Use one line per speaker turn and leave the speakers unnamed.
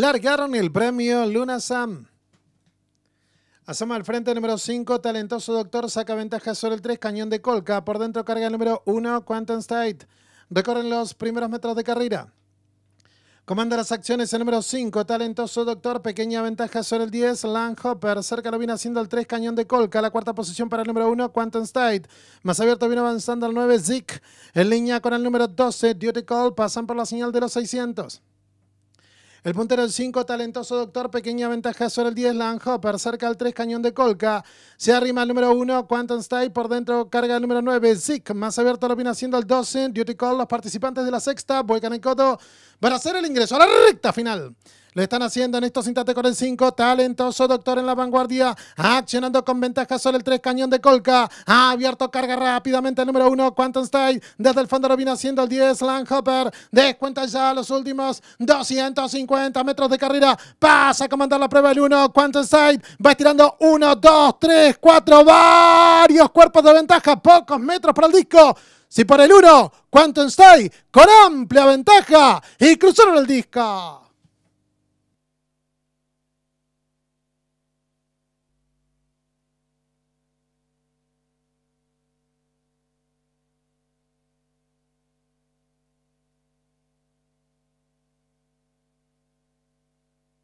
largaron el premio Luna Sam. Asoma al frente número 5, talentoso doctor, saca ventaja sobre el 3, cañón de Colca. Por dentro carga el número 1, Quantum State. Recorren los primeros metros de carrera. Comanda las acciones el número 5, talentoso doctor, pequeña ventaja sobre el 10, Landhopper. Hopper. Cerca lo viene haciendo el 3, Cañón de Colca. La cuarta posición para el número 1, Quantum State. Más abierto viene avanzando el 9, Zik. En línea con el número 12, Duty Call. Pasan por la señal de los 600. El puntero 5, talentoso doctor, pequeña ventaja sobre el 10, Landhopper, cerca al 3, cañón de Colca. Se arrima el número 1, Quantum Style, por dentro carga el número 9, Zik. Más abierto lo viene haciendo el 12, Duty Call, los participantes de la sexta, Boycan y Coto, a hacer el ingreso a la recta final. Lo están haciendo en estos instantes con el 5. Talentoso Doctor en la vanguardia. Accionando con ventaja sobre el 3. Cañón de Colca. Ha abierto carga rápidamente el número 1. Quantum Style. Desde el fondo lo viene haciendo el 10. Landhopper. Descuenta ya los últimos 250 metros de carrera. Pasa a comandar la prueba el 1. Quantum Style. Va estirando 1, 2, 3, 4. Varios cuerpos de ventaja. Pocos metros para el disco. Si por el 1, Quantum Style con amplia ventaja y cruzaron el disco.